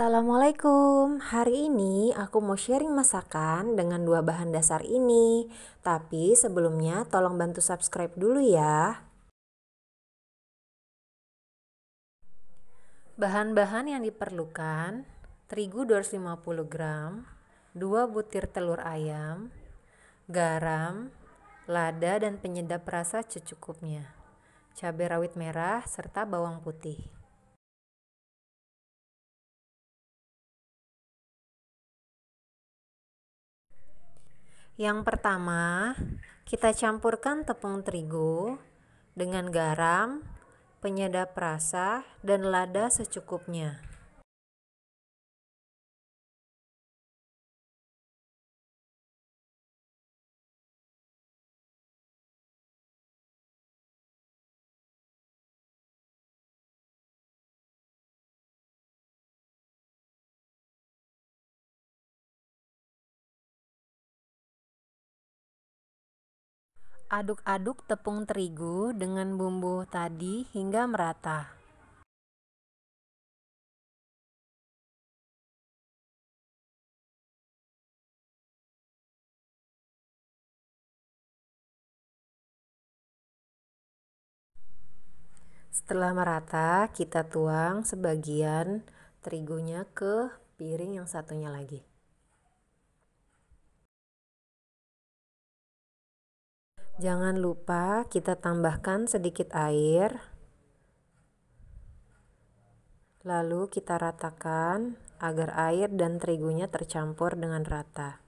Assalamualaikum. Hari ini aku mau sharing masakan dengan dua bahan dasar ini. Tapi sebelumnya tolong bantu subscribe dulu ya. Bahan-bahan yang diperlukan: terigu 250 gram, 2 butir telur ayam, garam, lada dan penyedap rasa secukupnya, cabai rawit merah serta bawang putih. Yang pertama, kita campurkan tepung terigu dengan garam, penyedap rasa, dan lada secukupnya. Aduk-aduk tepung terigu dengan bumbu tadi hingga merata. Setelah merata, kita tuang sebagian terigunya ke piring yang satunya lagi. Jangan lupa kita tambahkan sedikit air. Lalu kita ratakan agar air dan terigunya tercampur dengan rata.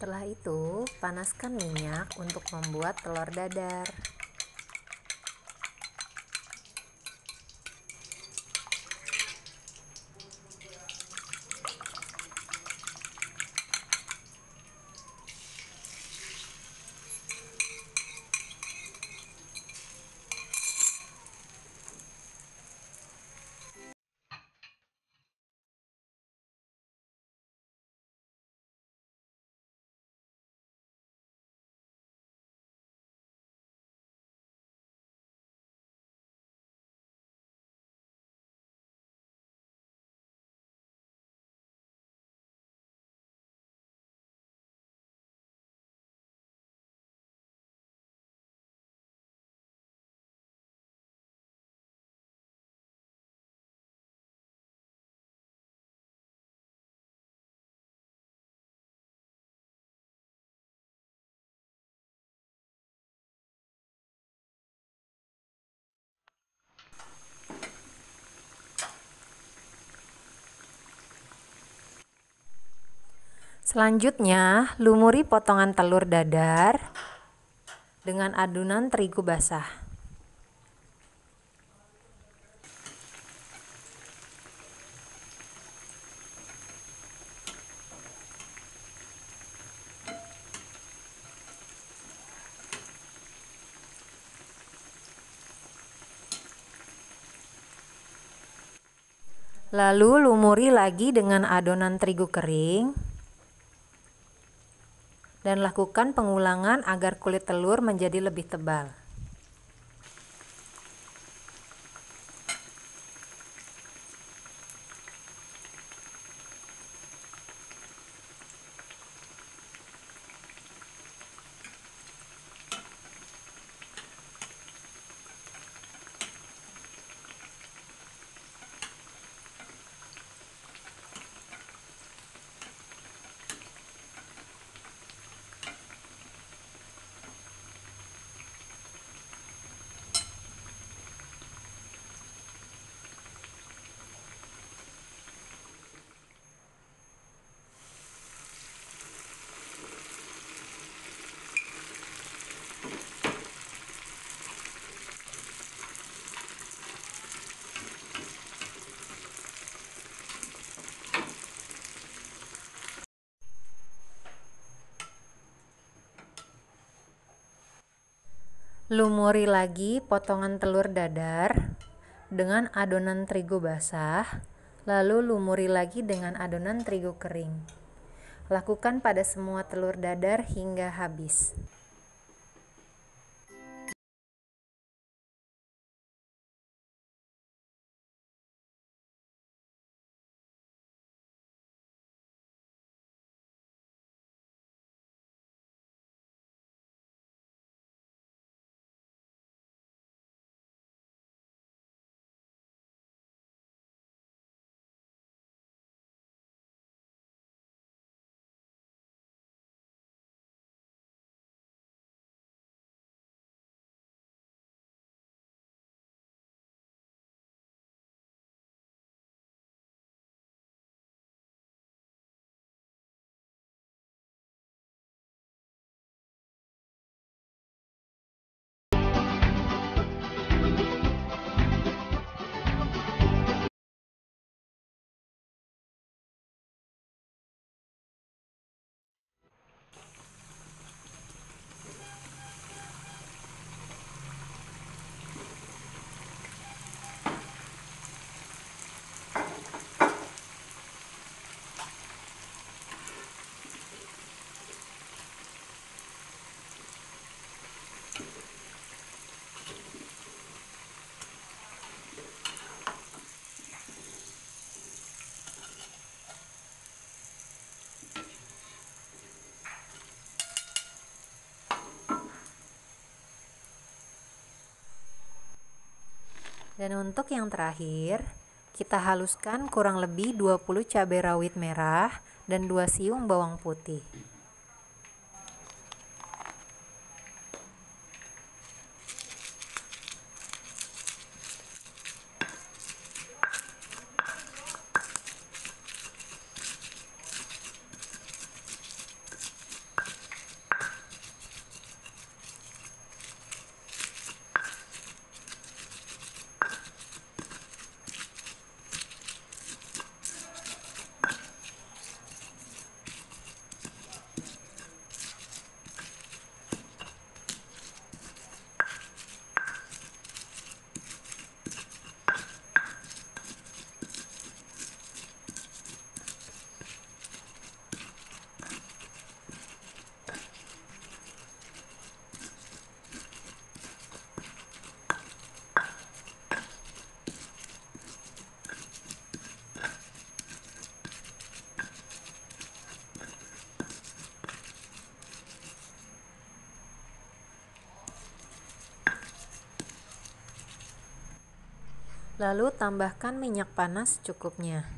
Setelah itu, panaskan minyak untuk membuat telur dadar. Selanjutnya, lumuri potongan telur dadar dengan adonan terigu basah. Lalu lumuri lagi dengan adonan terigu kering dan lakukan pengulangan agar kulit telur menjadi lebih tebal. Lumuri lagi potongan telur dadar dengan adonan terigu basah, lalu lumuri lagi dengan adonan terigu kering. Lakukan pada semua telur dadar hingga habis. Dan untuk yang terakhir, kita haluskan kurang lebih 20 cabai rawit merah dan 2 siung bawang putih. Lalu tambahkan minyak panas cukupnya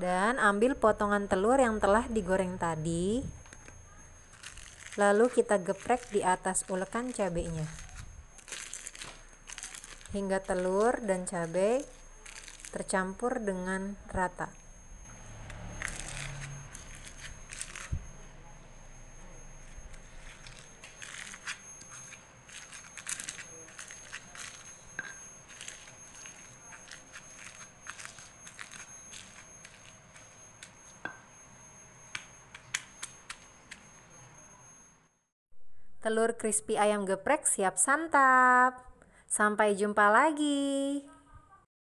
Dan ambil potongan telur yang telah digoreng tadi. Lalu kita geprek di atas ulekan cabenya. Hingga telur dan cabai tercampur dengan rata. Telur crispy ayam geprek siap santap. Sampai jumpa lagi.